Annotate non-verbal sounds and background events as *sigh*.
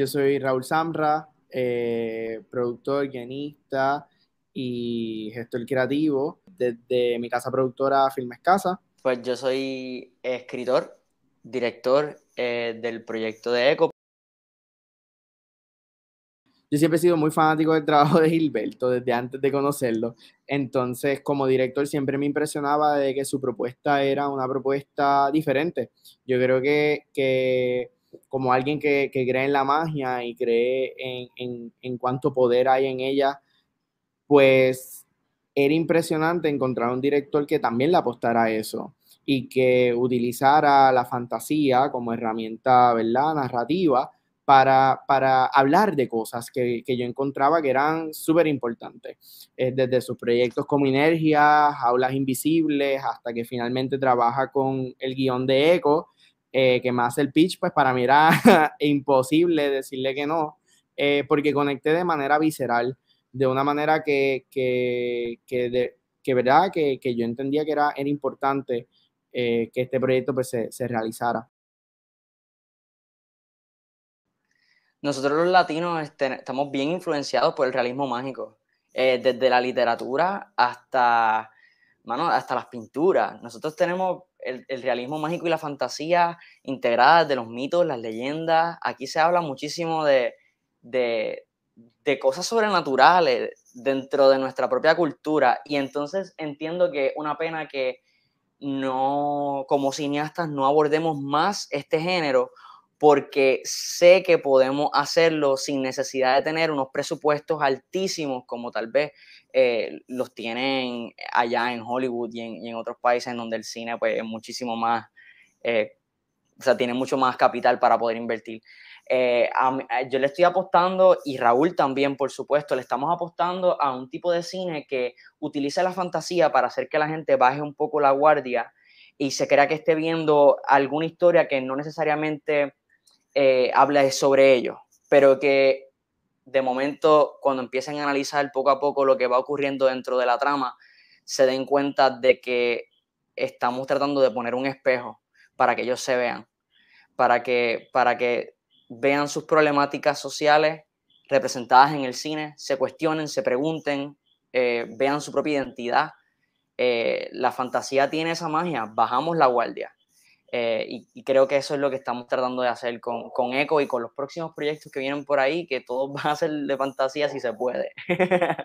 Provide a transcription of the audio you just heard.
Yo soy Raúl Zamra, eh, productor, guionista y gestor creativo desde mi casa productora Filmes Casa. Pues yo soy escritor, director eh, del proyecto de Eco. Yo siempre he sido muy fanático del trabajo de Gilberto desde antes de conocerlo. Entonces, como director, siempre me impresionaba de que su propuesta era una propuesta diferente. Yo creo que, que como alguien que, cree en la magia y cree en, en, cuánto poder hay en ella, pues era impresionante encontrar un director que también le apostara a eso y que utilizara la fantasía como herramienta, ¿verdad?, narrativa para, hablar de cosas que, yo encontraba que eran súper importantes, eh, desde sus proyectos como Inergia, Aulas Invisibles, hasta que finalmente trabaja con el guión de Eco, eh, que me hace el pitch, pues para mí era *laughs* imposible decirle que no, eh, porque conecté de manera visceral, de una manera que, que, que, verdad, que, yo entendía que era, era importante eh, que este proyecto pues, se, realizara. Nosotros los latinos este, estamos bien influenciados por el realismo mágico, desde la literatura hasta, hasta las pinturas. Nosotros tenemos el, realismo mágico y la fantasía integradas de los mitos, las leyendas. Aquí se habla muchísimo de, de, de cosas sobrenaturales dentro de nuestra propia cultura. Y entonces entiendo que una pena que no, como cineastas, no abordemos más este género porque sé que podemos hacerlo sin necesidad de tener unos presupuestos altísimos como tal vez eh, los tienen allá en Hollywood y en, otros países en donde el cine pues, es muchísimo más, eh, o sea, tiene mucho más capital para poder invertir. Eh, yo le estoy apostando, y Raúl también, por supuesto, le estamos apostando a un tipo de cine que utiliza la fantasía para hacer que la gente baje un poco la guardia y se crea que esté viendo alguna historia que no necesariamente eh, habla sobre ellos, pero que de momento cuando empiecen a analizar poco a poco lo que va ocurriendo dentro de la trama, se den cuenta de que estamos tratando de poner un espejo para que ellos se vean, para que, para que vean sus problemáticas sociales representadas en el cine, se cuestionen, se pregunten, eh, vean su propia identidad. Eh, la fantasía tiene esa magia, bajamos la guardia. Eh, y, creo que eso es lo que estamos tratando de hacer con, ECO y con los próximos proyectos que vienen por ahí, que todos *laughs* van a ser de fantasía si se puede. *laughs*